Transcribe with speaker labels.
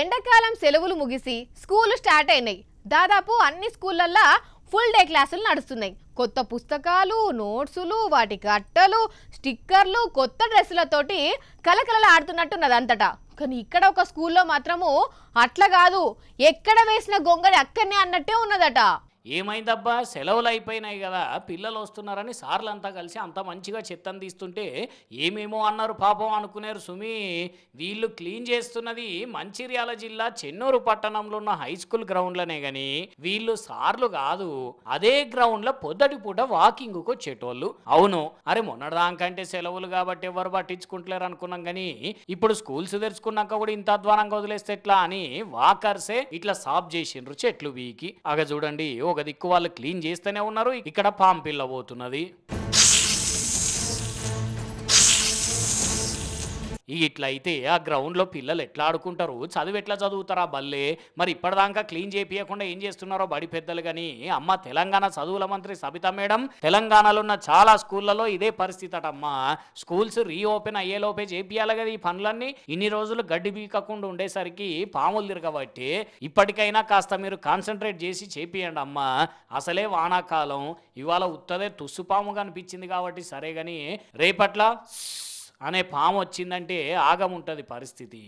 Speaker 1: ఎండాకాలం సెలవులు ముగిసి school start అయినాయి దాదాపు అన్ని స్కూళ్ళల్లో ఫుల్ డే క్లాసులు నడుస్తున్నాయి కొత్త పుస్తకాలు నోట్సులు వాటి కట్టలు స్టిక్కర్లు కొత్త డ్రెస్సులతోటి కలకలలు ఆడుతున్నట్టున్నది అంతటా కానీ ఇక్కడ ఒక స్కూల్లో మాత్రము అట్లా కాదు ఎక్కడ వేసిన గొంగడి అక్కడనే అన్నట్టే ఉన్నదట
Speaker 2: ఏమైందబ్బా సెలవులు అయిపోయినాయి కదా పిల్లలు వస్తున్నారని సార్లు అంతా కలిసి అంత మంచిగా చెత్తం తీస్తుంటే ఏమేమో అన్నారు పాపం అనుకున్నారు సుమి వీళ్ళు క్లీన్ చేస్తున్నది మంచిర్యాల జిల్లా చెన్నూరు పట్టణంలో ఉన్న హై స్కూల్ గ్రౌండ్లోనే కానీ వీళ్ళు సార్లు కాదు అదే గ్రౌండ్లో పొద్దటి పూట వాకింగ్కు వచ్చేటోళ్ళు అవును అరే మొన్నటిదానికంటే సెలవులు కాబట్టి ఎవరు పట్టించుకుంటలేరు అనుకున్నాం కానీ ఇప్పుడు స్కూల్స్ తెరుచుకున్నాక కూడా ఇంత అధ్వానంగా వదిలేస్తే ఎట్లా అని వాకర్సే ఇట్లా సాప్ చేసిండ్రు చెట్లు వీకి అగ చూడండి ఒక దిక్కు వాళ్ళు క్లీన్ చేస్తూనే ఉన్నారు ఇక్కడ పాంపిల్ల పోతున్నది ఇట్లయితే ఆ గ్రౌండ్లో పిల్లలు ఎట్లా ఆడుకుంటారు చదువు ఎట్లా చదువుతారా బల్లే మరి ఇప్పటిదాకా క్లీన్ చేయకుండా ఏం చేస్తున్నారో బడి పెద్దలు కానీ అమ్మ తెలంగాణ చదువుల మంత్రి సబితా మేడం తెలంగాణలో ఉన్న చాలా స్కూళ్ళలో ఇదే పరిస్థితి అటమ్మా స్కూల్స్ రీఓపెన్ అయ్యేలోపే చేపియాలి కదా ఈ పనులన్నీ ఇన్ని రోజులు గడ్డి బీకకుండా ఉండేసరికి పాములు తిరగబట్టి ఇప్పటికైనా కాస్త మీరు కాన్సన్ట్రేట్ చేసి చేపియండి అమ్మ అసలే వానాకాలం ఇవాళ ఉత్తదే తుస్సుపాము కనిపించింది కాబట్టి సరే కానీ రేపట్ల అనే పాము వచ్చిందంటే ఆగముంటుంది పరిస్థితి